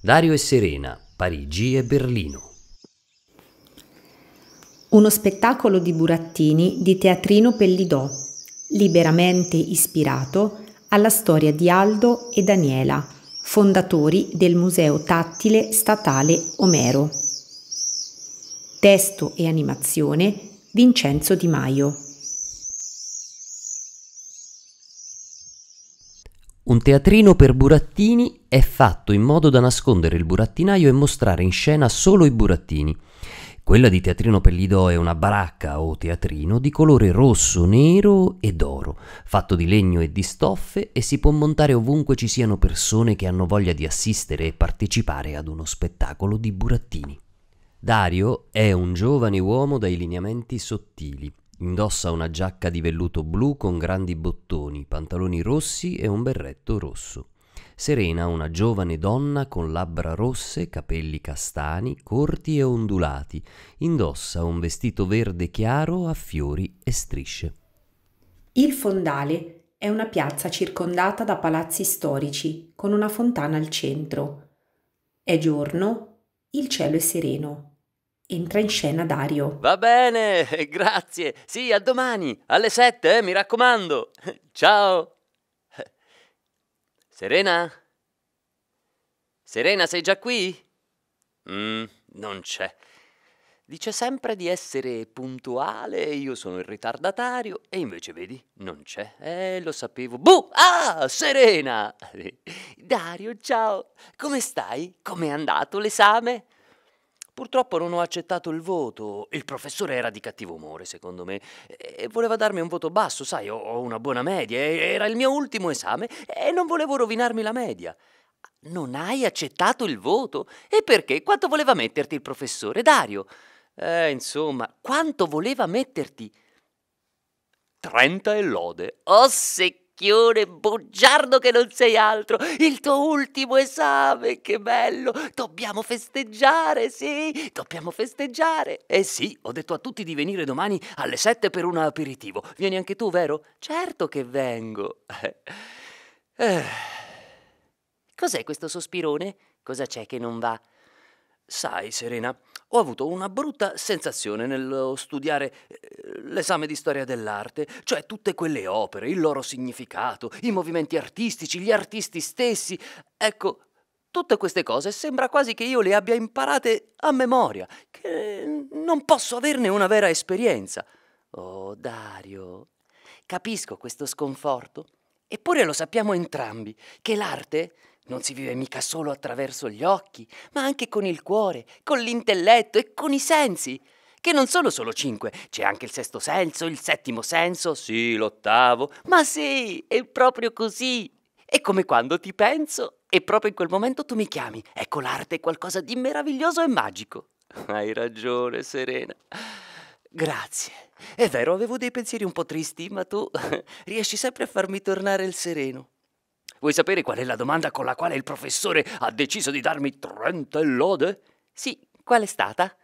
Dario e Serena, Parigi e Berlino. Uno spettacolo di Burattini di Teatrino Pellidò, liberamente ispirato alla storia di Aldo e Daniela, fondatori del Museo Tattile Statale Omero. Testo e animazione Vincenzo Di Maio. Un teatrino per burattini è fatto in modo da nascondere il burattinaio e mostrare in scena solo i burattini. Quella di Teatrino Pellidò è una baracca o teatrino di colore rosso, nero e d'oro, fatto di legno e di stoffe e si può montare ovunque ci siano persone che hanno voglia di assistere e partecipare ad uno spettacolo di burattini. Dario è un giovane uomo dai lineamenti sottili, Indossa una giacca di velluto blu con grandi bottoni, pantaloni rossi e un berretto rosso. Serena, una giovane donna con labbra rosse, capelli castani, corti e ondulati, indossa un vestito verde chiaro a fiori e strisce. Il fondale è una piazza circondata da palazzi storici, con una fontana al centro. È giorno, il cielo è sereno. Entra in scena Dario. Va bene, grazie. Sì, a domani, alle 7, eh, mi raccomando. Ciao. Serena? Serena, sei già qui? Mm, non c'è. Dice sempre di essere puntuale, io sono il ritardatario e invece vedi, non c'è. Eh, lo sapevo. Buh! Ah, Serena! Dario, ciao. Come stai? Com'è andato l'esame? Purtroppo non ho accettato il voto. Il professore era di cattivo umore, secondo me, e voleva darmi un voto basso, sai, ho una buona media, era il mio ultimo esame e non volevo rovinarmi la media. Non hai accettato il voto? E perché? Quanto voleva metterti il professore Dario? Eh, insomma, quanto voleva metterti? Trenta e lode. Oh, sì! vecchione bugiardo che non sei altro, il tuo ultimo esame, che bello, dobbiamo festeggiare, sì, dobbiamo festeggiare. Eh sì, ho detto a tutti di venire domani alle sette per un aperitivo, vieni anche tu, vero? Certo che vengo. Eh. Eh. Cos'è questo sospirone? Cosa c'è che non va? Sai, Serena, ho avuto una brutta sensazione nello studiare eh, l'esame di storia dell'arte, cioè tutte quelle opere, il loro significato, i movimenti artistici, gli artisti stessi. Ecco, tutte queste cose sembra quasi che io le abbia imparate a memoria, che non posso averne una vera esperienza. Oh, Dario, capisco questo sconforto. Eppure lo sappiamo entrambi che l'arte non si vive mica solo attraverso gli occhi, ma anche con il cuore, con l'intelletto e con i sensi. Che non sono solo cinque, c'è anche il sesto senso, il settimo senso, sì, l'ottavo. Ma sì, è proprio così. È come quando ti penso e proprio in quel momento tu mi chiami. Ecco, l'arte è qualcosa di meraviglioso e magico. Hai ragione, Serena. Grazie. È vero, avevo dei pensieri un po' tristi, ma tu riesci sempre a farmi tornare il sereno. Vuoi sapere qual è la domanda con la quale il professore ha deciso di darmi 30 lode? Sì, qual è stata?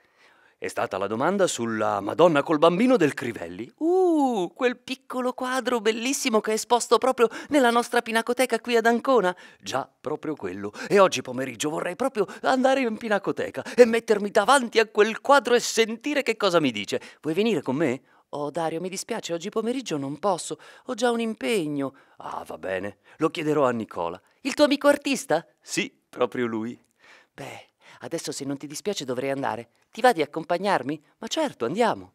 È stata la domanda sulla Madonna col bambino del Crivelli. Uh, quel piccolo quadro bellissimo che è esposto proprio nella nostra pinacoteca qui ad Ancona. Già, proprio quello. E oggi pomeriggio vorrei proprio andare in pinacoteca e mettermi davanti a quel quadro e sentire che cosa mi dice. Vuoi venire con me? Oh, Dario, mi dispiace, oggi pomeriggio non posso, ho già un impegno. Ah, va bene, lo chiederò a Nicola. Il tuo amico artista? Sì, proprio lui. Beh, adesso se non ti dispiace dovrei andare. Ti va di accompagnarmi? Ma certo, andiamo.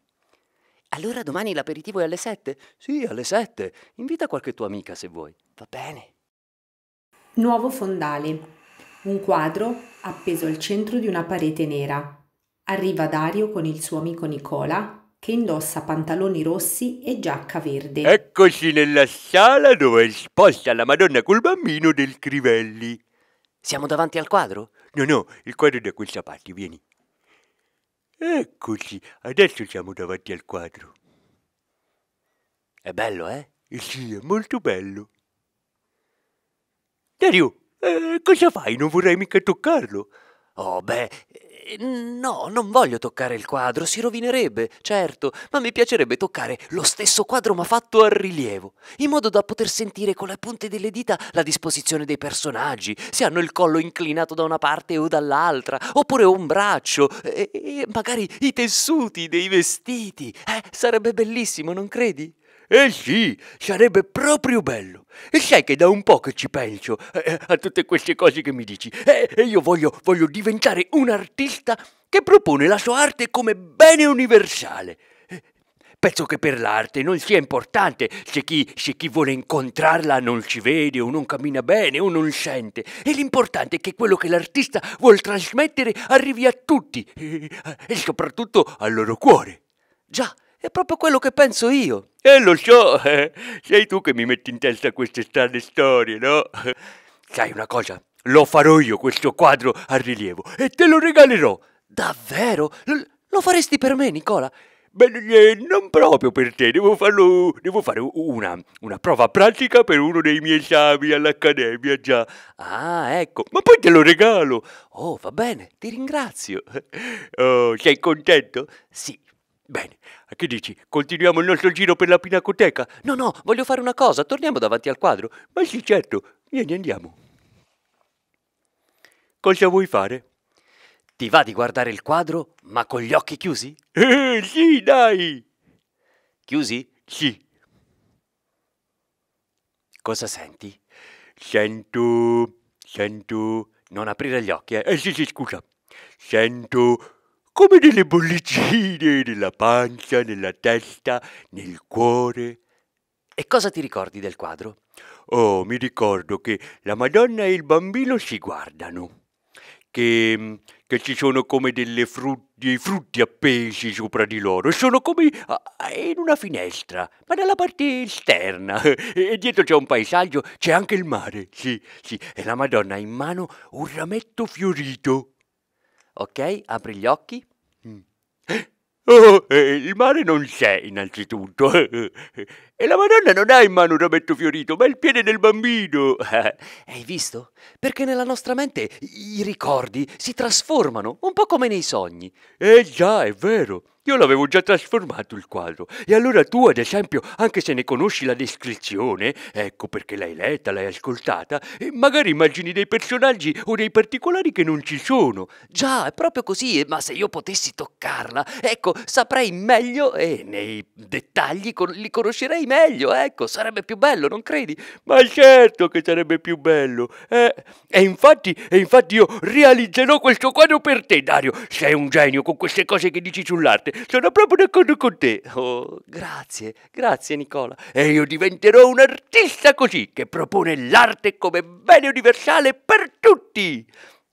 Allora domani l'aperitivo è alle sette? Sì, alle sette. Invita qualche tua amica se vuoi. Va bene. Nuovo fondale. Un quadro appeso al centro di una parete nera. Arriva Dario con il suo amico Nicola che indossa pantaloni rossi e giacca verde. Eccoci nella sala dove è esposta la Madonna col bambino del Crivelli. Siamo davanti al quadro? No, no, il quadro è da questa parte, vieni. Eccoci, adesso siamo davanti al quadro. È bello, eh? eh sì, è molto bello. Dario, eh, cosa fai? Non vorrei mica toccarlo. Oh, beh, No, non voglio toccare il quadro, si rovinerebbe, certo, ma mi piacerebbe toccare lo stesso quadro ma fatto a rilievo, in modo da poter sentire con le punte delle dita la disposizione dei personaggi, se hanno il collo inclinato da una parte o dall'altra, oppure un braccio, e, e magari i tessuti dei vestiti. Eh, sarebbe bellissimo, non credi? Eh sì, sarebbe proprio bello. E sai che da un po' che ci penso eh, eh a tutte queste cose che mi dici. Eh, e eh, io voglio, voglio diventare un artista che propone la sua arte come bene universale. Eh, penso che per l'arte non sia importante se chi, se chi, vuole incontrarla non ci vede o non cammina bene o non sente. E l'importante è che quello che l'artista vuol trasmettere arrivi a tutti e soprattutto al loro cuore. Già. È proprio quello che penso io. E eh, lo so, sei tu che mi metti in testa queste strane storie, no? Sai una cosa? Lo farò io questo quadro a rilievo e te lo regalerò. Davvero? lo faresti per me, Nicola? Beh, eh, non proprio per te, devo, farlo, devo fare una, una, prova pratica per uno dei miei esami all'accademia già. Ah, ecco, ma poi te lo regalo. Oh, va bene, ti ringrazio. Oh, sei contento? Sì, Bene, che dici? Continuiamo il nostro giro per la pinacoteca? No, no, voglio fare una cosa, torniamo davanti al quadro. Ma sì, certo, vieni, andiamo. Cosa vuoi fare? Ti va di guardare il quadro, ma con gli occhi chiusi? Eh, sì, dai! Chiusi? Sì. Cosa senti? Sento, sento... Non aprire gli occhi, eh? Eh sì, sì, scusa. Sento come delle bollicine nella pancia, nella testa, nel cuore. E cosa ti ricordi del quadro? Oh, mi ricordo che la Madonna e il bambino si guardano, che, mm, che ci sono come delle frutti, dei frutti appesi sopra di loro, e sono come in una finestra, ma dalla parte esterna, e dietro c'è un paesaggio, c'è anche il mare, sì, sì, e la Madonna ha in mano un rametto fiorito ok? Apri gli occhi. Mm. Oh, eh, il mare non c'è innanzitutto. E la Madonna non ha in mano un rametto fiorito, ma il piede del bambino. Hai visto? Perché nella nostra mente i ricordi si trasformano, un po' come nei sogni. Eh già, è vero. Io l'avevo già trasformato il quadro. E allora tu, ad esempio, anche se ne conosci la descrizione, ecco perché l'hai letta, l'hai ascoltata, eh, magari immagini dei personaggi o dei particolari che non ci sono. Già, è proprio così, eh, ma se io potessi toccarla, ecco, saprei meglio e nei dettagli con- li conoscerei meglio, ecco, sarebbe più bello, non credi? Ma certo che sarebbe più bello. Eh, e, infatti, e infatti io realizzerò questo quadro per te, Dario. Sei un genio con queste cose che dici sull'arte. Sono proprio d'accordo con te. Oh, grazie, grazie Nicola. E io diventerò un artista così, che propone l'arte come bene universale per tutti.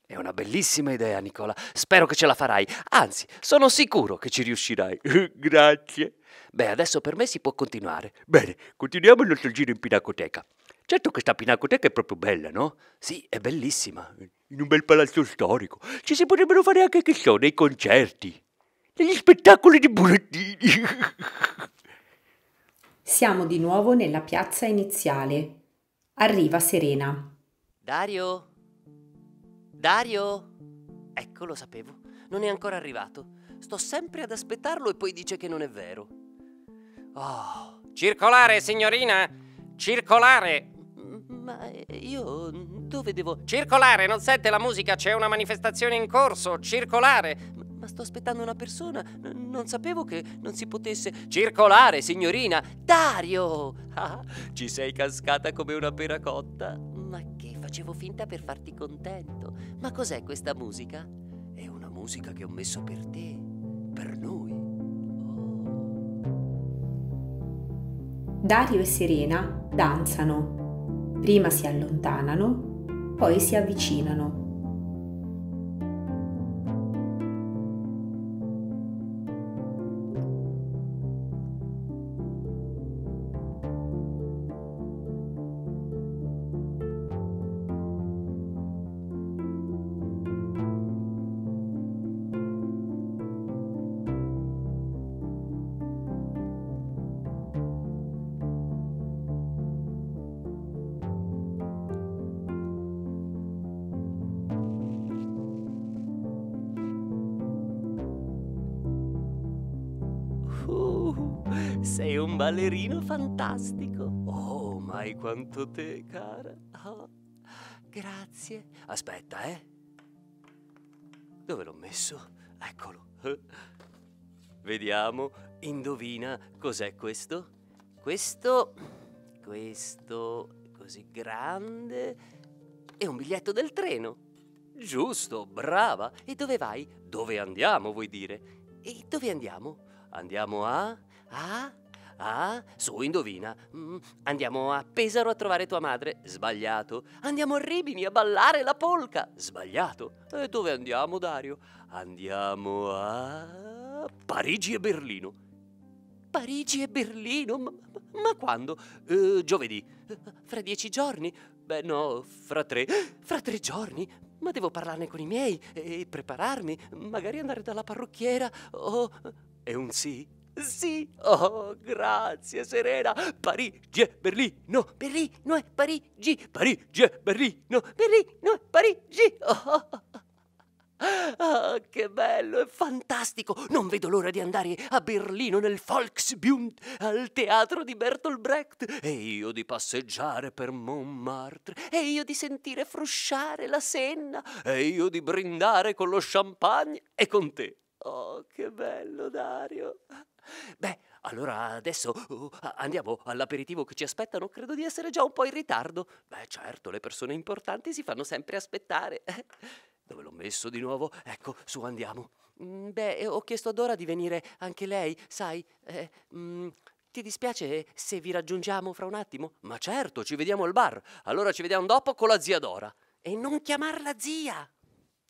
È una bellissima idea, Nicola. Spero che ce la farai. Anzi, sono sicuro che ci riuscirai. Grazie. Beh, adesso per me si può continuare. Bene, continuiamo il nostro giro in pinacoteca. Certo questa pinacoteca è proprio bella, no? Sì, è bellissima. In un bel palazzo storico. Ci si potrebbero fare anche, che so, dei concerti. Degli spettacoli di burattini. Siamo di nuovo nella piazza iniziale. Arriva Serena. Dario, Dario? Ecco, lo sapevo. Non è ancora arrivato. Sto sempre ad aspettarlo e poi dice che non è vero. Oh. Circolare, signorina! Circolare! Ma eh, io dove devo... Circolare, non sente la musica, c'è una manifestazione in corso. Circolare! Ma sto aspettando una persona, N non sapevo che non si potesse... Circolare, signorina! Dario! Ah, ci sei cascata come una pera cotta facevo finta per farti contento. Ma cos'è questa musica? È una musica che ho messo per te, per noi. Oh. Dario e Serena danzano. Prima si allontanano, poi si avvicinano ballerino fantastico. Oh, mai quanto te, cara. Oh, grazie. Aspetta, eh. Dove l'ho messo? Eccolo. Vediamo, indovina cos'è questo? Questo, questo così grande e un biglietto del treno. Giusto, brava. E dove vai? Dove andiamo, vuoi dire? E dove andiamo? Andiamo a... a... Ah, su, indovina. Mm, andiamo a Pesaro a trovare tua madre. Sbagliato. Andiamo a Rimini a ballare la polca. Sbagliato. E dove andiamo, Dario? Andiamo a Parigi e Berlino. Parigi e Berlino? Ma, ma quando? Eh, giovedì. Fra dieci giorni? Beh, no, fra tre. Fra tre giorni? Ma devo parlarne con i miei e prepararmi. Magari andare dalla parrucchiera o... È un sì? Sì, oh, grazie Serena. Parigi e Berlino, Berlino e Parigi, Parigi e Berlino, Berlino e Parigi. Oh, oh, che bello, è fantastico. Non vedo l'ora di andare a Berlino nel Volksbund, al teatro di Bertolt Brecht. E io di passeggiare per Montmartre. E io di sentire frusciare la Senna. E io di brindare con lo champagne e con te. Oh, che bello, Dario! Beh, allora adesso uh, andiamo all'aperitivo che ci aspettano. Credo di essere già un po' in ritardo. Beh, certo, le persone importanti si fanno sempre aspettare. Dove l'ho messo di nuovo? Ecco, su, andiamo. Mm, beh, eh, ho chiesto ad Ora di venire anche lei, sai. Eh, mm, ti dispiace se vi raggiungiamo fra un attimo? Ma certo, ci vediamo al bar. Allora ci vediamo dopo con la zia Dora. E non chiamarla zia!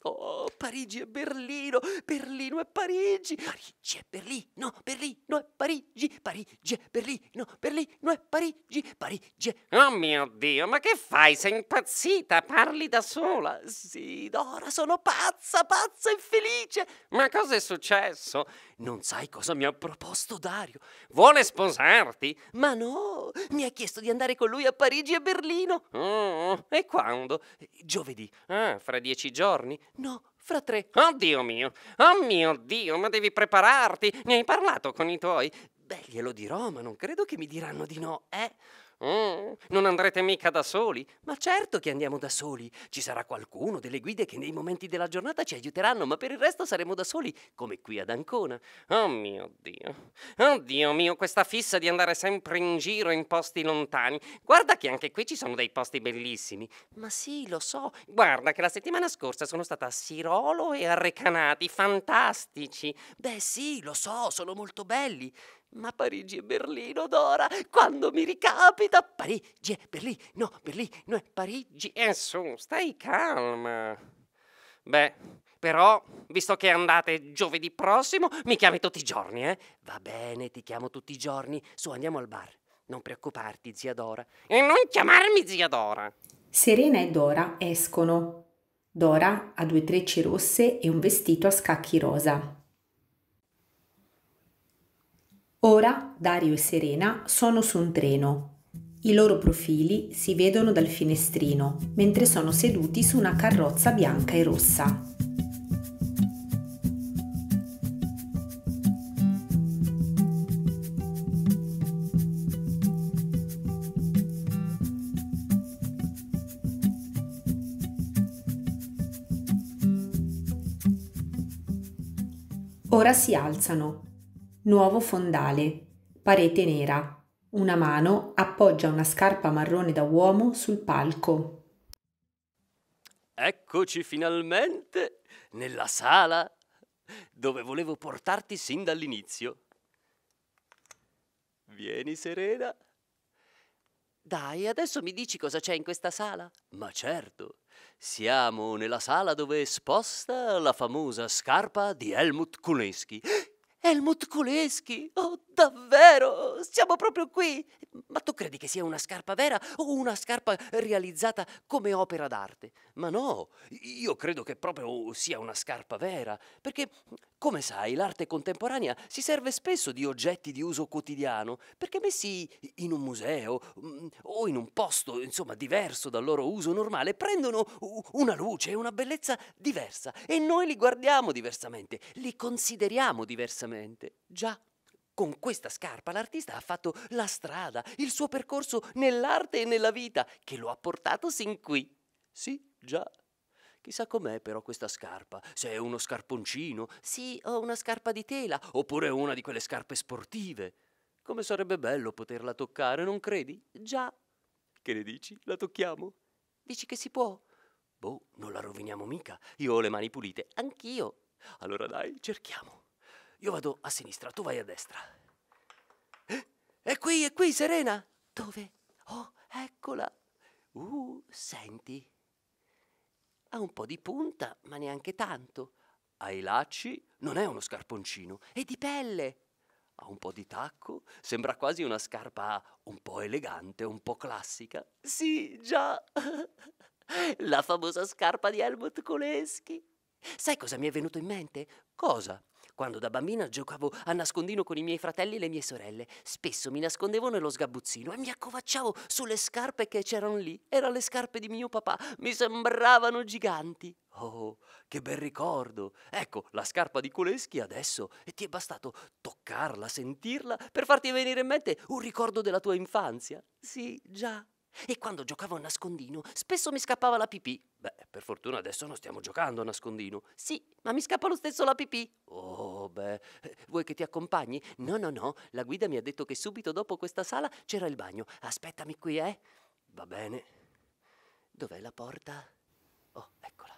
Oh, Parigi e Berlino, Berlino e Parigi, Parigi e Berlino, Berlino e Parigi, Parigi e Berlino, Berlino e Parigi, Parigi e... Oh mio Dio, ma che fai? Sei impazzita? Parli da sola? Sì, Dora, sono pazza, pazza e felice. Ma cosa è successo? Non sai cosa mi ha proposto Dario? Vuole sposarti? Ma no, mi ha chiesto di andare con lui a Parigi e Berlino. Oh, e quando? Giovedì. Ah, fra dieci giorni? No, fra tre. Oh Dio mio, oh mio Dio, ma devi prepararti. Ne hai parlato con i tuoi? Beh, glielo dirò, ma non credo che mi diranno di no, eh? Mm, non andrete mica da soli? Ma certo che andiamo da soli. Ci sarà qualcuno, delle guide che nei momenti della giornata ci aiuteranno, ma per il resto saremo da soli, come qui ad Ancona. Oh mio Dio, oh Dio mio, questa fissa di andare sempre in giro in posti lontani. Guarda che anche qui ci sono dei posti bellissimi. Ma sì, lo so. Guarda che la settimana scorsa sono stata a Sirolo e a Recanati, fantastici. Beh sì, lo so, sono molto belli. Ma Parigi e Berlino, Dora, quando mi ricapita, Parigi e Berlino, Berlino e Parigi. E eh, su, stai calma. Beh, però, visto che andate giovedì prossimo, mi chiami tutti i giorni, eh? Va bene, ti chiamo tutti i giorni. Su, andiamo al bar. Non preoccuparti, zia Dora. E non chiamarmi zia Dora. Serena e Dora escono. Dora ha due trecce rosse e un vestito a scacchi rosa. Ora Dario e Serena sono su un treno. I loro profili si vedono dal finestrino, mentre sono seduti su una carrozza bianca e rossa. Ora si alzano Nuovo fondale. Parete nera. Una mano appoggia una scarpa marrone da uomo sul palco. Eccoci finalmente nella sala dove volevo portarti sin dall'inizio. Vieni serena. Dai, adesso mi dici cosa c'è in questa sala? Ma certo, siamo nella sala dove è esposta la famosa scarpa di Helmut Kuleski, Helmut Kuleschi! Oh, davvero! Siamo proprio qui! Ma tu credi che sia una scarpa vera o una scarpa realizzata come opera d'arte? Ma no, io credo che proprio sia una scarpa vera, perché, come sai, l'arte contemporanea si serve spesso di oggetti di uso quotidiano, perché messi in un museo mm, o in un posto, insomma, diverso dal loro uso normale, prendono una luce e una bellezza diversa e noi li guardiamo diversamente, li consideriamo diversamente Esattamente, già. Con questa scarpa l'artista ha fatto la strada, il suo percorso nell'arte e nella vita, che lo ha portato sin qui. Sì, già. Chissà com'è però questa scarpa, se è uno scarponcino, sì, o una scarpa di tela, oppure una di quelle scarpe sportive. Come sarebbe bello poterla toccare, non credi? Già. Che ne dici? La tocchiamo? Dici che si può? Boh, non la roviniamo mica. Io ho le mani pulite, anch'io. Allora dai, cerchiamo. Io vado a sinistra, tu vai a destra. Eh? È qui, è qui, Serena. Dove? Oh, eccola. Uh, senti. Ha un po' di punta, ma neanche tanto. Ha i lacci, non è uno scarponcino, è di pelle. Ha un po' di tacco, sembra quasi una scarpa un po' elegante, un po' classica. Sì, già. La famosa scarpa di Helmut Koleschi. Sai cosa mi è venuto in mente? Cosa? Quando da bambina giocavo a nascondino con i miei fratelli e le mie sorelle, spesso mi nascondevo nello sgabuzzino e mi accovacciavo sulle scarpe che c'erano lì. Erano le scarpe di mio papà, mi sembravano giganti. Oh, che bel ricordo! Ecco, la scarpa di Kuleschi adesso, e ti è bastato toccarla, sentirla, per farti venire in mente un ricordo della tua infanzia. Sì, già. E quando giocavo a nascondino, spesso mi scappava la pipì. Beh, per fortuna adesso non stiamo giocando a nascondino. Sì, ma mi scappa lo stesso la pipì. Oh, eh. vuoi che ti accompagni? No, no, no, la guida mi ha detto che subito dopo questa sala c'era il bagno. Aspettami qui, eh? Va bene. Dov'è la porta? Oh, eccola.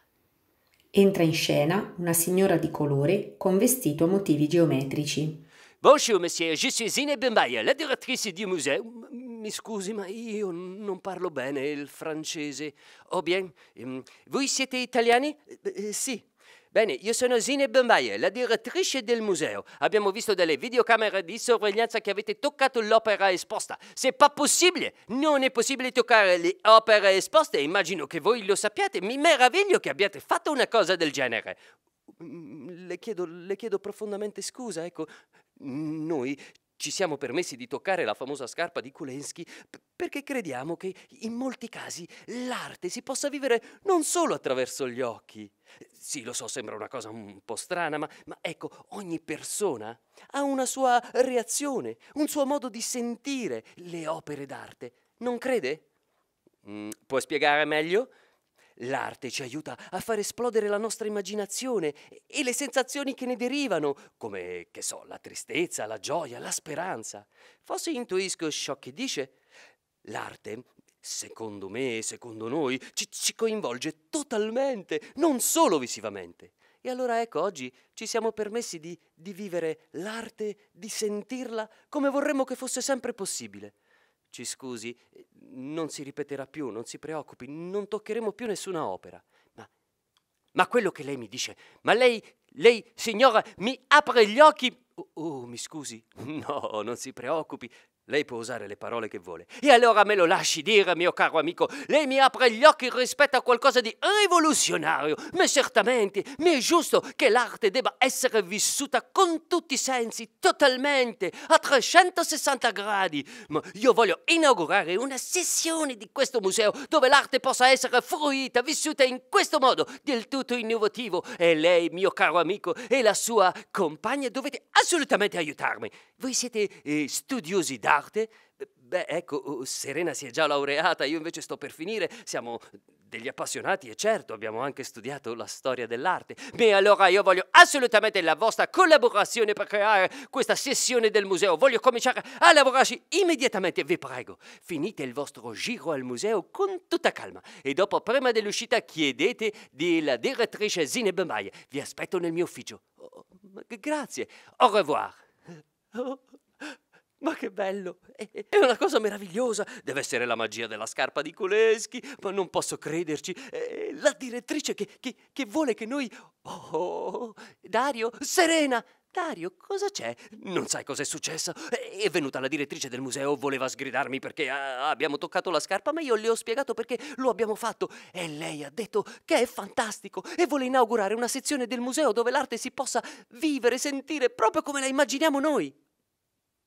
Entra in scena una signora di colore con vestito a motivi geometrici. Bonjour, monsieur, je suis Zine Bembaia, la direttrice du musée. Mi scusi, ma io non parlo bene il francese. O oh, bien, ehm, voi siete italiani? Eh, eh, sì, Bene, io sono Zineb Mayer, la direttrice del museo. Abbiamo visto dalle videocamere di sorveglianza che avete toccato l'opera esposta. Se pas possibile, non è possibile toccare le opere esposte. Immagino che voi lo sappiate. Mi meraviglio che abbiate fatto una cosa del genere. Mm, le chiedo, le chiedo profondamente scusa, ecco. Noi ci siamo permessi di toccare la famosa scarpa di Kulensky perché crediamo che in molti casi l'arte si possa vivere non solo attraverso gli occhi. Sì, lo so, sembra una cosa un po' strana, ma, ma ecco, ogni persona ha una sua reazione, un suo modo di sentire le opere d'arte. Non crede? Mm, puoi spiegare meglio? L'arte ci aiuta a far esplodere la nostra immaginazione e le sensazioni che ne derivano, come, che so, la tristezza, la gioia, la speranza. Forse intuisco ciò che dice. L'arte, secondo me e secondo noi, ci, ci coinvolge totalmente, non solo visivamente. E allora ecco, oggi ci siamo permessi di, di vivere l'arte, di sentirla come vorremmo che fosse sempre possibile ci scusi, non si ripeterà più, non si preoccupi, non toccheremo più nessuna opera. Ma, ma quello che lei mi dice, ma lei, lei, signora, mi apre gli occhi. Oh, oh, mi scusi, no, non si preoccupi, lei può usare le parole che vuole. E allora me lo lasci dire, mio caro amico. Lei mi apre gli occhi rispetto a qualcosa di rivoluzionario. Ma certamente mi è giusto che l'arte debba essere vissuta con tutti i sensi, totalmente, a 360 gradi. Ma io voglio inaugurare una sessione di questo museo dove l'arte possa essere fruita, vissuta in questo modo, del tutto innovativo. E lei, mio caro amico, e la sua compagna dovete assolutamente aiutarmi. Voi siete eh, studiosi d'arte arte, beh ecco, Serena si è già laureata, io invece sto per finire, siamo degli appassionati e certo abbiamo anche studiato la storia dell'arte, Beh, allora io voglio assolutamente la vostra collaborazione per creare questa sessione del museo, voglio cominciare a lavorarci immediatamente, vi prego, finite il vostro giro al museo con tutta calma e dopo prima dell'uscita chiedete della direttrice Zineb Maia, vi aspetto nel mio ufficio. Oh, oh grazie, au revoir. Oh. Ma che bello! È una cosa meravigliosa! Deve essere la magia della scarpa di Kuleschi, ma non posso crederci! È la direttrice che, che, che, vuole che noi... Oh, oh, oh, oh, Dario, Serena! Dario, cosa c'è? Non sai cos'è successo? È venuta la direttrice del museo, voleva sgridarmi perché ah, abbiamo toccato la scarpa, ma io le ho spiegato perché lo abbiamo fatto. E lei ha detto che è fantastico e vuole inaugurare una sezione del museo dove l'arte si possa vivere, sentire proprio come la immaginiamo noi.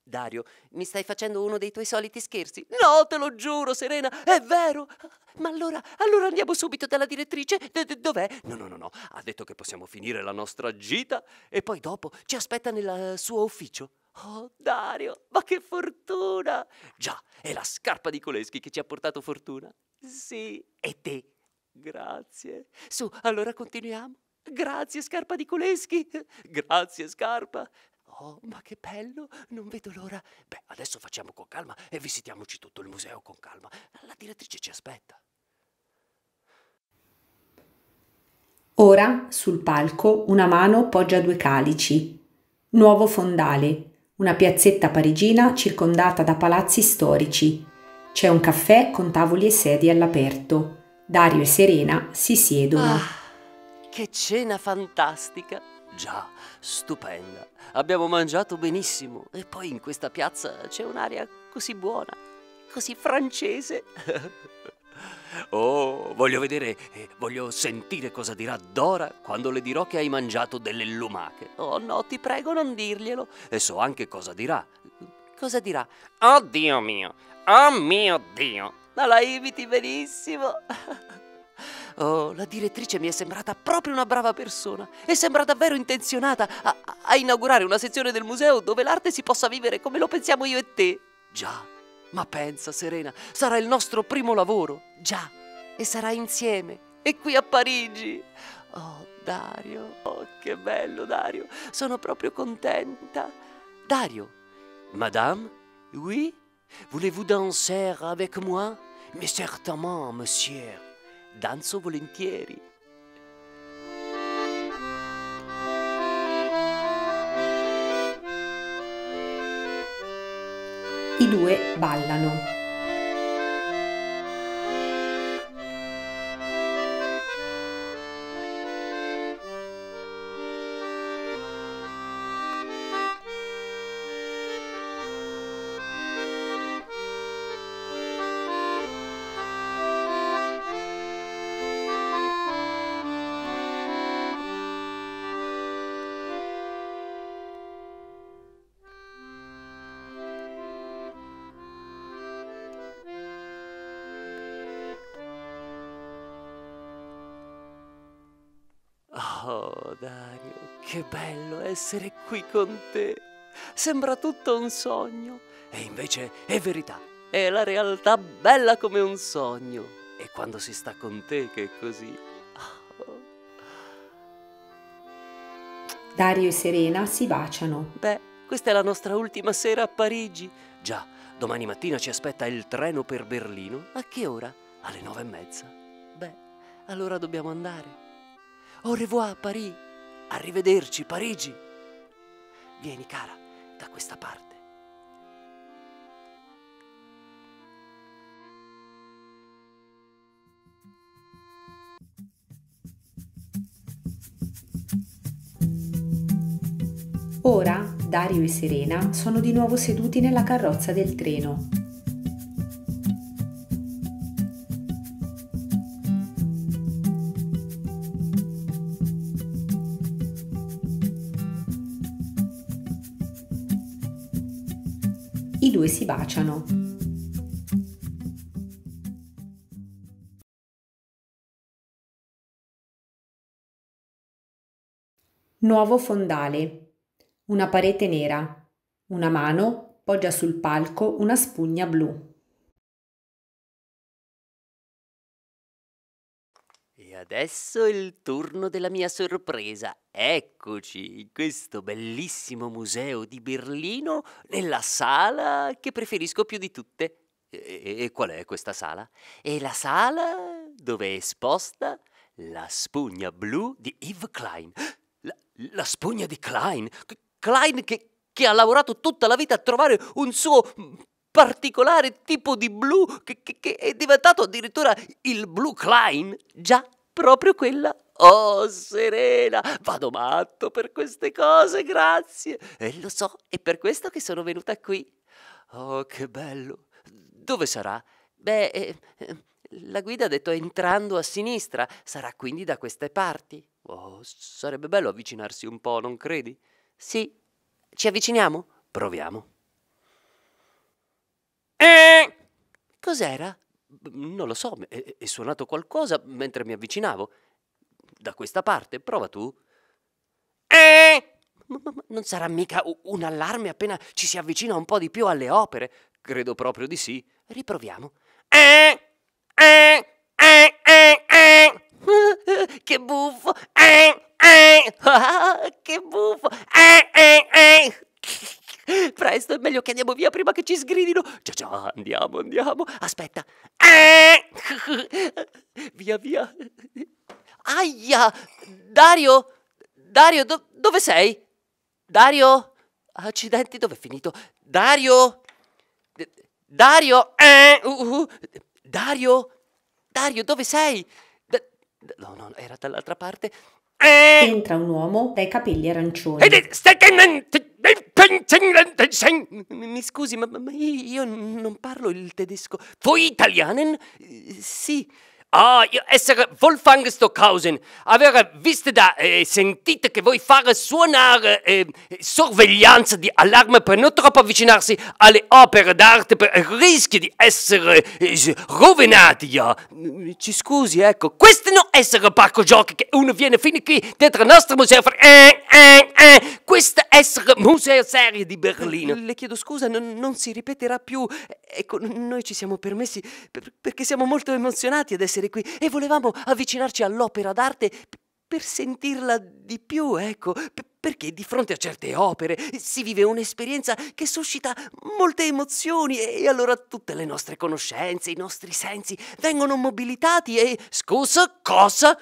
Dario, mi stai facendo uno dei tuoi soliti scherzi? No, te lo giuro, Serena, è vero! Ma allora, allora andiamo subito dalla direttrice? dov'è? No, no, no, no, ha detto che possiamo finire la nostra gita e poi dopo ci aspetta nel eh, suo ufficio. Oh, Dario, ma che fortuna! Già, è la scarpa di Coleschi che ci ha portato fortuna. Sì, e te. Grazie. Su, allora continuiamo. Grazie, scarpa di Coleschi. Grazie, scarpa. Oh, ma che bello, non vedo l'ora. Beh, adesso facciamo con calma e visitiamoci tutto il museo con calma. La direttrice ci aspetta. Ora, sul palco, una mano poggia due calici. Nuovo fondale, una piazzetta parigina circondata da palazzi storici. C'è un caffè con tavoli e sedie all'aperto. Dario e Serena si siedono. Ah, che cena fantastica! Già, stupenda. Abbiamo mangiato benissimo e poi in questa piazza c'è un'aria così buona, così francese. oh, voglio vedere, eh, voglio sentire cosa dirà Dora quando le dirò che hai mangiato delle lumache. Oh no, ti prego non dirglielo. E so anche cosa dirà. Cosa dirà? Oh Dio mio, oh mio Dio. Ma la eviti benissimo. Oh, la direttrice mi è sembrata proprio una brava persona e sembra davvero intenzionata a, a inaugurare una sezione del museo dove l'arte si possa vivere come lo pensiamo io e te. Già, ma pensa, Serena, sarà il nostro primo lavoro. Già, e sarà insieme. E qui a Parigi. Oh, Dario, oh, che bello, Dario. Sono proprio contenta. Dario, Madame, oui? Voulez-vous danser avec moi? Mais certainement, monsieur danzo volentieri. I due ballano. Dario, che bello essere qui con te. Sembra tutto un sogno, e invece è verità, è la realtà bella come un sogno. E quando si sta con te che è così. Dario e Serena si baciano. Beh, questa è la nostra ultima sera a Parigi. Già, domani mattina ci aspetta il treno per Berlino. A che ora? Alle nove e mezza. Beh, allora dobbiamo andare. Au revoir, Paris! Arrivederci, Parigi. Vieni, cara, da questa parte. Ora Dario e Serena sono di nuovo seduti nella carrozza del treno si baciano. Nuovo fondale. Una parete nera. Una mano poggia sul palco una spugna blu. adesso è il turno della mia sorpresa. Eccoci in questo bellissimo museo di Berlino, nella sala che preferisco più di tutte. E, e qual è questa sala? È la sala dove è esposta la spugna blu di Yves Klein. La, la spugna di Klein. Klein che, che ha lavorato tutta la vita a trovare un suo particolare tipo di blu che, che, che, è diventato addirittura il blu Klein. Già, proprio quella Oh Serena, vado matto per queste cose, grazie. E lo so, è per questo che sono venuta qui. Oh, che bello. Dove sarà? Beh, eh, eh la guida ha detto entrando a sinistra, sarà quindi da queste parti. Oh, sarebbe bello avvicinarsi un po', non credi? Sì. Ci avviciniamo? Proviamo. Eh! Cos'era? Mhmm, non lo so, è, è suonato qualcosa mentre mi avvicinavo. Da questa parte, prova tu. Eh! Ma, ma, ma non sarà mica un allarme appena ci si avvicina un po' di più alle opere? Credo proprio di sì. Riproviamo. Eh! Eh! Eh! Eh! eh. che buffo! Eh! Eh! Ah, che buffo! Eh! Eh! Eh! Presto, è meglio che andiamo via prima che ci sgridino. Ciao, ciao, andiamo, andiamo. Aspetta. Eh! via, via. Aia! Dario! Dario, do dove sei? Dario? Accidenti, dove è finito? Dario? D Dario? Eh! Uh, uh. uh. Dario? Dario, dove sei? D no, no, era dall'altra parte. Eh! Entra un uomo dai capelli arancioni. Mi scusi, ma, ma io non parlo il tedesco. Voi italianen? Eh, sì. Ah, essere Wolfgang Stockhausen, aver visto e eh, sentito che vuoi fare suonare eh, sorveglianza di allarme per non troppo avvicinarsi alle opere d'arte per il rischio di essere eh, rovinati. Ja. Mm, ci scusi, ecco, questo non essere parco giochi che uno viene fino qui dentro il nostro museo a fare... Eh, eh, eh. Questo essere museo serie di Berlino. Le chiedo scusa, non, non si ripeterà più. Ecco, noi ci siamo permessi per, perché siamo molto emozionati ad essere essere qui e volevamo avvicinarci all'opera d'arte per sentirla di più, ecco, perché di fronte a certe opere si vive un'esperienza che suscita molte emozioni e allora tutte le nostre conoscenze, i nostri sensi vengono mobilitati e... Scusa, cosa?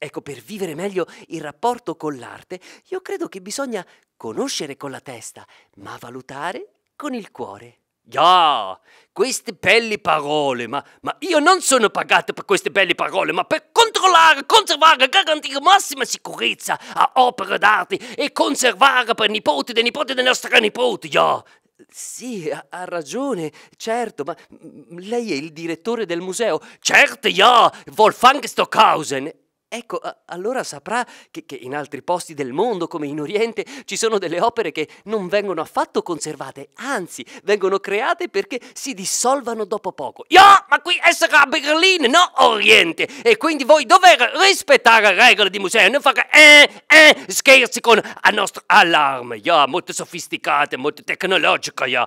Ecco, per vivere meglio il rapporto con l'arte, io credo che bisogna conoscere con la testa, ma valutare con il cuore. Ja, queste belle parole, ma, ma, io non sono pagato per queste belle parole, ma per controllare, conservare, garantire massima sicurezza a opere d'arte e conservare per nipoti dei nipoti dei nostri nipoti, ja. Sì, ha, ha ragione, certo, ma mm, lei è il direttore del museo? Certo, io, ja, Wolfgang Stockhausen. Ecco, allora saprà che, che, in altri posti del mondo, come in Oriente, ci sono delle opere che non vengono affatto conservate, anzi, vengono create perché si dissolvano dopo poco. Io, ma qui essere a Berlino, no Oriente! E quindi voi dovete rispettare le regole di museo e non fare eh, eh, scherzi con il nostro allarme, io, molto sofisticate, molto tecnologico, io.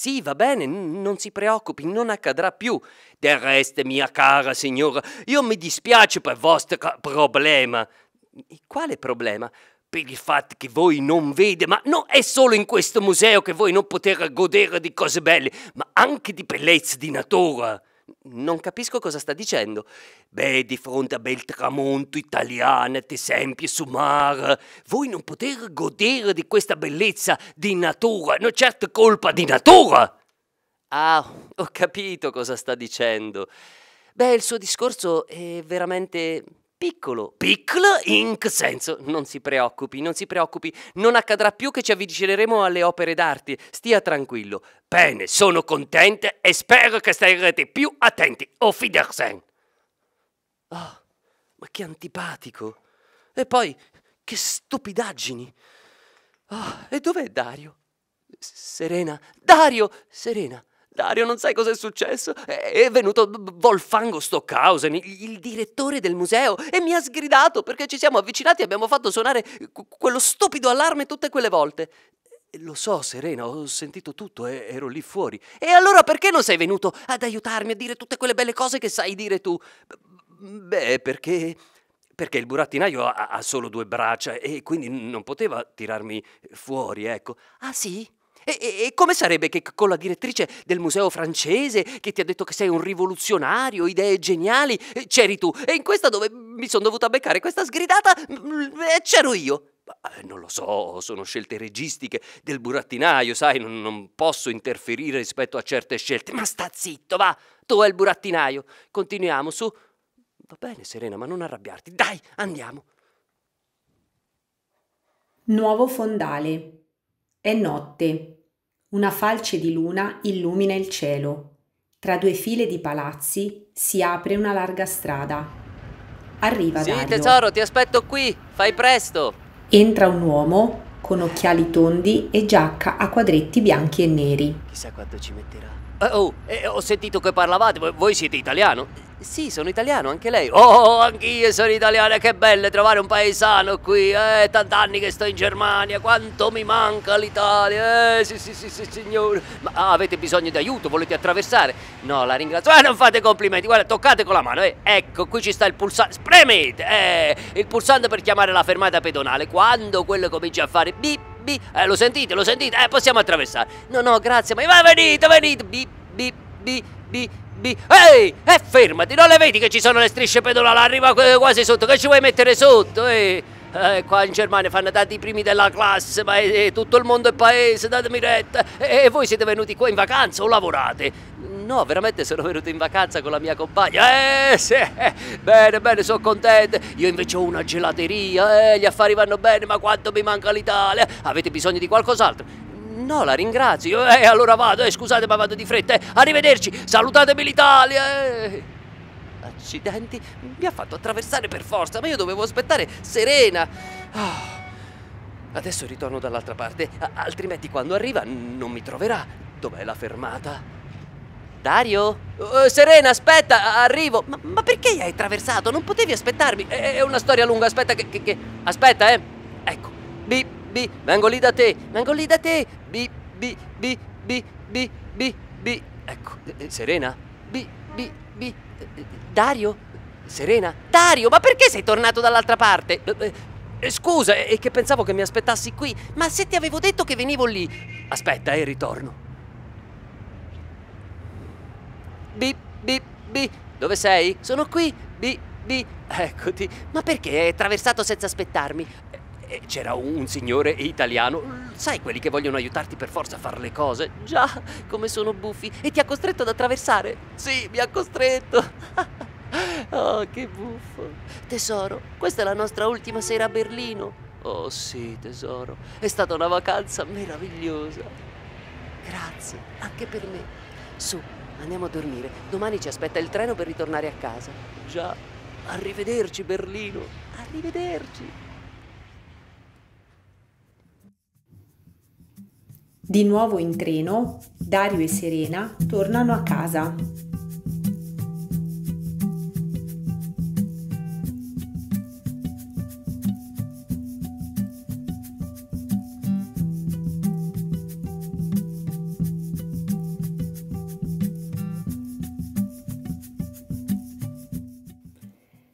Sì, va bene, non si preoccupi, non accadrà più. Del resto, mia cara signora, io mi dispiace per il vostro problema. Quale problema? per il fatto che voi non vede, ma non è solo in questo museo che voi non potete godere di cose belle, ma anche di bellezze di natura. Non capisco cosa sta dicendo. Beh, di fronte a bel tramonto italiano, te sempre su mar, voi non poter godere di questa bellezza di natura, non certo colpa di natura. Ah, ho capito cosa sta dicendo. Beh, il suo discorso è veramente piccolo, piccolo, in che senso? Non si preoccupi, non si preoccupi, non accadrà più che ci avvicineremo alle opere d'arte, stia tranquillo. Bene, sono contenta e spero che starete più attenti. Auf Wiedersehen! Oh, ah, ma che antipatico! E poi, che stupidaggini! Oh, e dov'è Dario? Serena, Dario, Serena, Dario, non sai cos'è successo? È venuto Wolfango Stockhausen, il direttore del museo, e mi ha sgridato perché ci siamo avvicinati e abbiamo fatto suonare quello stupido allarme tutte quelle volte. Lo so, Serena, ho sentito tutto, e ero lì fuori. E allora perché non sei venuto ad aiutarmi a dire tutte quelle belle cose che sai dire tu? Beh, perché perché il burattinaio ha, solo due braccia e quindi non poteva tirarmi fuori, ecco. Ah sì? E, e, e, come sarebbe che con la direttrice del museo francese, che ti ha detto che sei un rivoluzionario, idee geniali, eh, c'eri tu, e in questa dove mi sono dovuta beccare questa sgridata, eh, c'ero io. Eh, non lo so, sono scelte registiche del burattinaio, sai, non, non, posso interferire rispetto a certe scelte. Ma sta zitto, va, tu è il burattinaio. Continuiamo su. Va bene, Serena, ma non arrabbiarti. Dai, andiamo. Nuovo fondale. È notte. Una falce di luna illumina il cielo. Tra due file di palazzi si apre una larga strada. Arriva sì, Dario. tesoro, ti aspetto qui. Fai presto. Entra un uomo con occhiali tondi e giacca a quadretti bianchi e neri. Chissà quanto ci metterà. Eh, oh, eh, ho sentito che parlavate. Voi siete italiano? Sì, sono italiano, anche lei. Oh, oh, oh anch'io sono italiano, che bello trovare un paesano qui. Eh, tant'anni che sto in Germania, quanto mi manca l'Italia. Eh, sì, sì, sì, sì, signore. Ma ah, avete bisogno di aiuto, volete attraversare? No, la ringrazio. Eh, non fate complimenti, guarda, toccate con la mano. Eh. Ecco, qui ci sta il pulsante. Spremete! Eh, il pulsante per chiamare la fermata pedonale. Quando quello comincia a fare bip, bip, eh, lo sentite, lo sentite? Eh, possiamo attraversare. No, no, grazie, ma va, venite, venite. Bip, bip, bip, bip. B. Ehi, eh, fermati, non le vedi che ci sono le strisce pedonali? Arriva eh, quasi sotto, che ci vuoi mettere sotto? Ehi. eh qua in Germania fanno tanti i primi della classe, ma eh, tutto il mondo è paese, datemi retta. E eh, voi siete venuti qua in vacanza o lavorate? No, veramente sono venuto in vacanza con la mia compagna. Eh, sì, eh, bene, bene, sono contento. Io invece ho una gelateria, eh, gli affari vanno bene, ma quanto mi manca l'Italia. Avete bisogno di qualcos'altro? No, la ringrazio. Eh, allora vado, eh, scusate ma vado di fretta. Eh. Arrivederci, salutatemi l'Italia. Eh. Accidenti, mi ha fatto attraversare per forza, ma io dovevo aspettare serena. Oh. Adesso ritorno dall'altra parte, altrimenti quando arriva non mi troverà. Dov'è la fermata? Dario? Uh, serena, aspetta, arrivo. Ma, ma, perché hai attraversato? Non potevi aspettarmi. È, una storia lunga, aspetta che, che, che... Aspetta, eh. Ecco, bip. B, vengo lì da te, vengo lì da te, bi, bi, bi, bi, bi, bi, bi, ecco, eh, eh, Serena, bi, bi, B, eh, Dario, Serena, Dario, ma perché sei tornato dall'altra parte? Scusa, è che pensavo che mi aspettassi qui, ma se ti avevo detto che venivo lì, aspetta, eh, ritorno. Bi, bi, bi, dove sei? Sono qui, bi, bi, eccoti. Ma perché hai attraversato senza aspettarmi? Eh, c'era un signore italiano, sai quelli che vogliono aiutarti per forza a fare le cose? Già, come sono buffi, e ti ha costretto ad attraversare? Sì, mi ha costretto. oh, che buffo. Tesoro, questa è la nostra ultima sera a Berlino. Oh sì, tesoro, è stata una vacanza meravigliosa. Grazie, anche per me. Su, andiamo a dormire. Domani ci aspetta il treno per ritornare a casa. Già, arrivederci Berlino, arrivederci. Di nuovo in treno, Dario e Serena tornano a casa.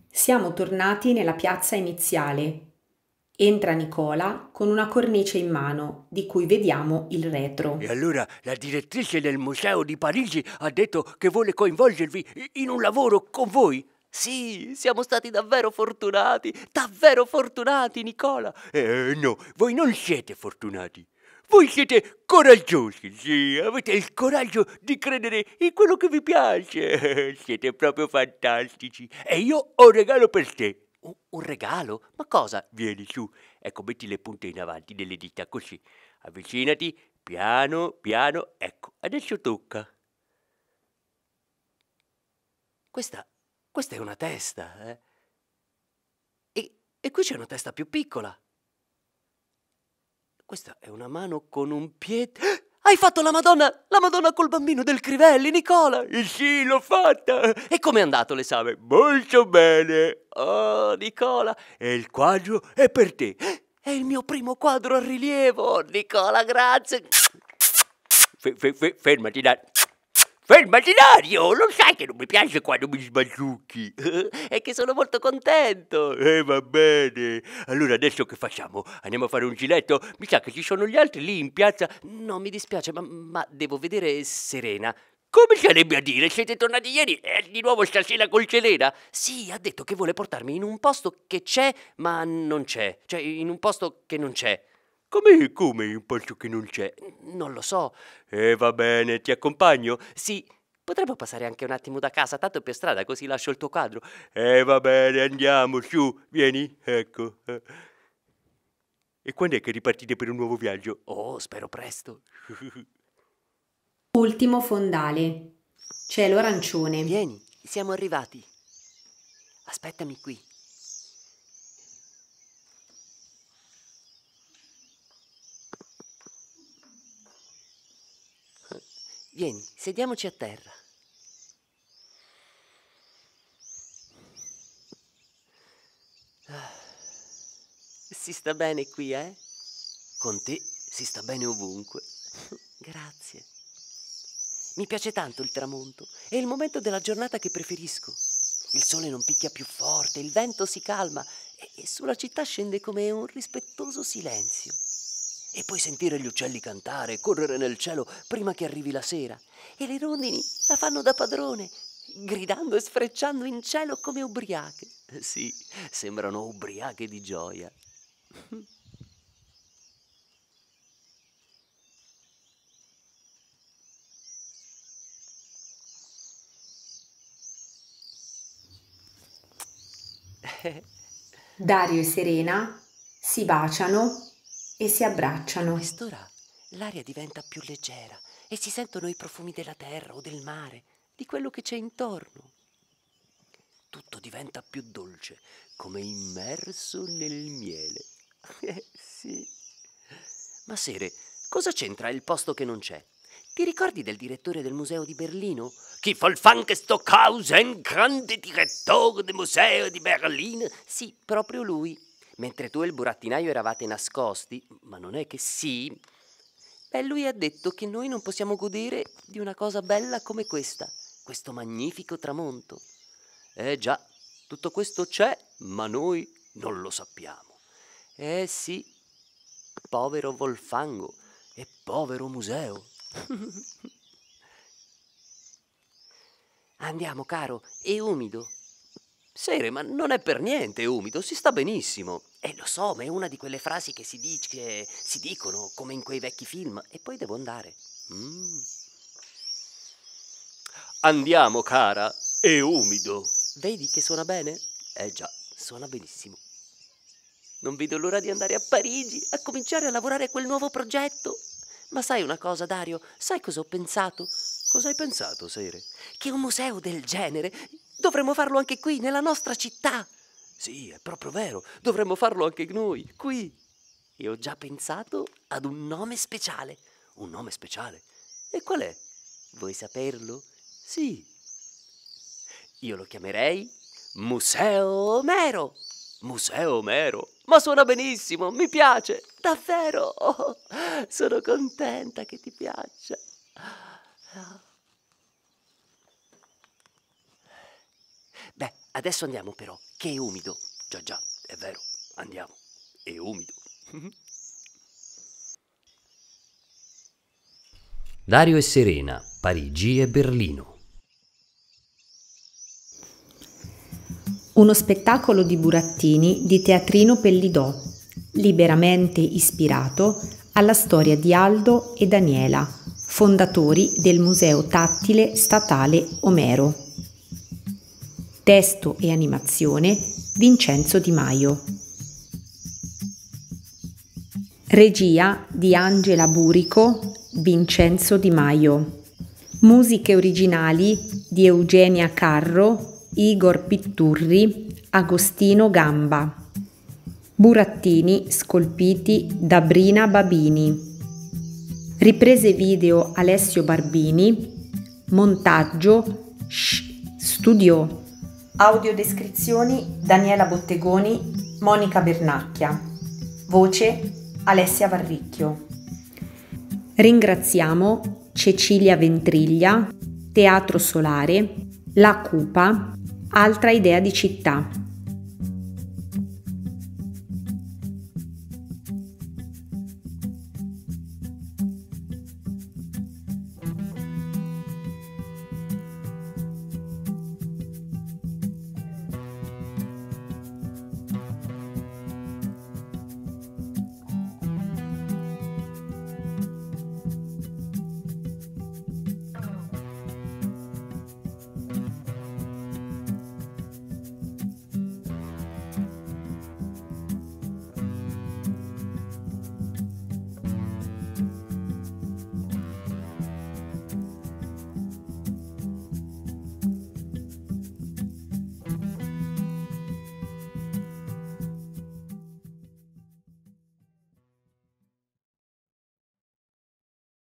Siamo tornati nella piazza iniziale, Entra Nicola con una cornice in mano, di cui vediamo il retro. E allora la direttrice del Museo di Parigi ha detto che vuole coinvolgervi in un lavoro con voi? Sì, siamo stati davvero fortunati, davvero fortunati, Nicola. Eh no, voi non siete fortunati. Voi siete coraggiosi, sì, avete il coraggio di credere in quello che vi piace. Siete proprio fantastici. E io ho un regalo per te. Un, un regalo? Ma cosa? Vieni su. Ecco, metti le punte in avanti delle dita, così. Avvicinati, piano, piano. Ecco, adesso tocca. Questa, questa è una testa, eh? E, e qui c'è una testa più piccola. Questa è una mano con un piede... Hai fatto la Madonna, la Madonna col bambino del Crivelli, Nicola! Eh, sì, l'ho fatta! E com'è andato l'esame? Molto bene! Oh, Nicola, e il quadro è per te! È il mio primo quadro a rilievo! Nicola, grazie! Fermati, dai! Ferma Dinario, lo sai che non mi piace quando mi sbalzucchi. Eh? È che sono molto contento. Eh, va bene. Allora adesso che facciamo? Andiamo a fare un giletto? Mi sa che ci sono gli altri lì in piazza. No, mi dispiace, ma, ma devo vedere Serena. Come sarebbe a dire? Siete tornati ieri e di nuovo stasera col Celena? Sì, ha detto che vuole portarmi in un posto che c'è, ma non c'è. Cioè, in un posto che non c'è. Come, come un polso che non c'è? Non lo so. E eh, va bene, ti accompagno? Sì. Potremmo passare anche un attimo da casa, tanto per strada, così lascio il tuo quadro. E eh, va bene, andiamo, su, vieni, ecco. E quando è che ripartite per un nuovo viaggio? Oh, spero presto. Ultimo fondale. Cielo arancione. Vieni, siamo arrivati. Aspettami qui. Vieni, sediamoci a terra. Ah. Si sta bene qui, eh? Con te si sta bene ovunque. Grazie. Mi piace tanto il tramonto. È il momento della giornata che preferisco. Il sole non picchia più forte, il vento si calma e sulla città scende come un rispettoso silenzio. E puoi sentire gli uccelli cantare, e correre nel cielo prima che arrivi la sera. E le rondini la fanno da padrone, gridando e sfrecciando in cielo come ubriache. Eh sì, sembrano ubriache di gioia. Dario e Serena si baciano e si abbracciano. A quest'ora l'aria diventa più leggera e si sentono i profumi della terra o del mare, di quello che c'è intorno. Tutto diventa più dolce, come immerso nel miele. Eh sì. Ma Sere, cosa c'entra il posto che non c'è? Ti ricordi del direttore del museo di Berlino? Chi fa il è Stockhausen, grande direttore del museo di Berlino? Sì, proprio lui. Mentre tu e il burattinaio eravate nascosti, ma non è che sì? Beh, lui ha detto che noi non possiamo godere di una cosa bella come questa, questo magnifico tramonto. Eh già, tutto questo c'è, ma noi non lo sappiamo. Eh sì, povero Volfango e povero museo. Andiamo, caro, è umido. Sere, ma non è per niente umido, si sta benissimo. Eh, lo so, ma è una di quelle frasi che si dice, si dicono, come in quei vecchi film, e poi devo andare. Mm. Andiamo, cara, è umido. Vedi che suona bene? Eh già, suona benissimo. Non vedo l'ora di andare a Parigi a cominciare a lavorare a quel nuovo progetto. Ma sai una cosa, Dario? Sai cosa ho pensato? Cosa hai pensato, Sere? Che un museo del genere Dovremmo farlo anche qui, nella nostra città. Sì, è proprio vero. Dovremmo farlo anche noi, qui. E ho già pensato ad un nome speciale. Un nome speciale. E qual è? Vuoi saperlo? Sì. Io lo chiamerei Museo Omero. Museo Omero. Ma suona benissimo, mi piace, davvero. Oh, sono contenta che ti piaccia. Oh. Adesso andiamo però, che è umido. Già già, è vero, andiamo. È umido. Dario e Serena, Parigi e Berlino. Uno spettacolo di Burattini di Teatrino Pellidò, liberamente ispirato alla storia di Aldo e Daniela, fondatori del Museo Tattile Statale Omero testo e animazione Vincenzo Di Maio. Regia di Angela Burico, Vincenzo Di Maio. Musiche originali di Eugenia Carro, Igor Pitturri, Agostino Gamba. Burattini scolpiti da Brina Babini. Riprese video Alessio Barbini. Montaggio Sh Studio Audio descrizioni Daniela Bottegoni, Monica Bernacchia. Voce Alessia Varricchio. Ringraziamo Cecilia Ventriglia, Teatro Solare, La Cupa, Altra Idea di Città.